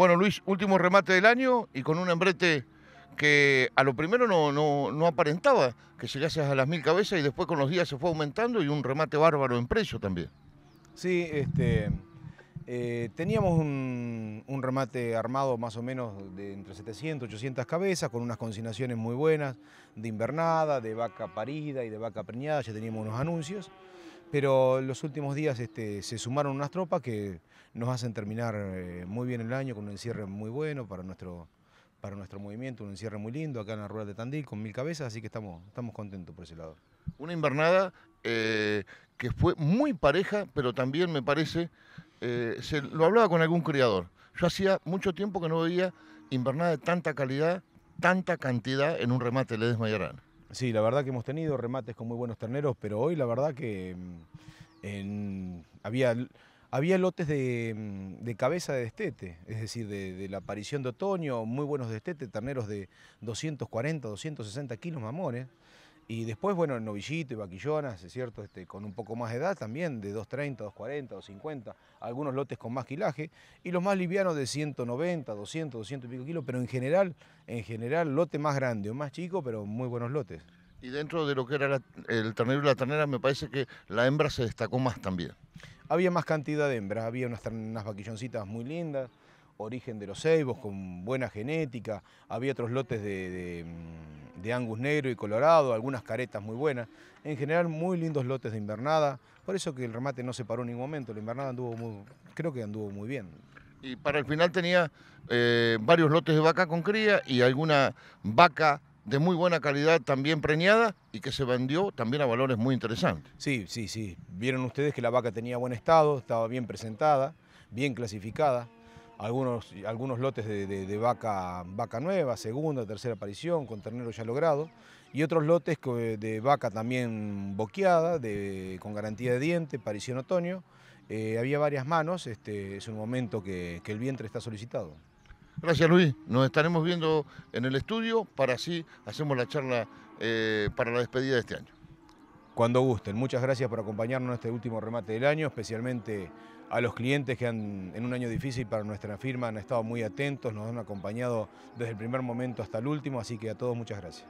Bueno, Luis, último remate del año y con un embrete que a lo primero no, no, aparentaba que llegase a las mil cabezas y después con los días se fue aumentando y un remate bárbaro en precio también. Sí, este, eh, teníamos un, un, remate armado más o menos de entre 700 800 cabezas con unas consignaciones muy buenas de invernada, de vaca parida y de vaca preñada, ya teníamos unos anuncios pero los últimos días este, se sumaron unas tropas que nos hacen terminar eh, muy bien el año con un encierre muy bueno para nuestro, para nuestro movimiento, un encierre muy lindo acá en la Rueda de Tandil con mil cabezas, así que estamos, estamos contentos por ese lado. Una invernada eh, que fue muy pareja, pero también me parece, eh, se, lo hablaba con algún criador, yo hacía mucho tiempo que no veía invernada de tanta calidad, tanta cantidad en un remate Ledesma y Sí, la verdad que hemos tenido remates con muy buenos terneros, pero hoy la verdad que mm, había, lotes mm, de, cabeza de destete, es decir, de, la aparición de otoño, muy buenos destete, terneros de 240, 260 kilos mamones. Y después, bueno, novillitos y Vaquillonas, es cierto, este, con un poco más de edad también, de 2.30, 2.40, 2.50, algunos lotes con más quilaje, y los más livianos de 190, 200, 200 y pico kilos, pero en general, en general, lote más grande o más chico, pero muy buenos lotes. Y dentro de lo que era el ternero y la ternera, me parece que la hembra se destacó más también. Había más cantidad de hembras, había unas, vaquilloncitas muy lindas, origen de los ceibos, con buena genética, había otros lotes de mm, de Angus negro y colorado, algunas caretas muy buenas. En general, muy lindos lotes de invernada. Por eso que el remate no se paró en ningún momento. La invernada anduvo muy, creo que anduvo muy bien. Y para el final tenía eh, varios lotes de vaca con cría y alguna vaca de muy buena calidad también preñada y que se vendió también a valores muy interesantes. Sí, sí, sí. Vieron ustedes que la vaca tenía buen estado, estaba bien presentada, bien clasificada algunos, algunos lotes de, vaca, vaca nueva, segunda, tercera aparición, con ternero ya logrado, y otros lotes de vaca también boqueada, de, con garantía de diente, aparición otoño. Eh, había varias manos, este, es un momento que, el vientre está solicitado. Gracias Luis, nos estaremos viendo en el estudio para así hacemos la charla eh, para la despedida de este año cuando gusten. Muchas gracias por acompañarnos en este último remate del año, especialmente a los clientes que han, en un año difícil para nuestra firma han estado muy atentos, nos han acompañado desde el primer momento hasta el último, así que a todos muchas gracias.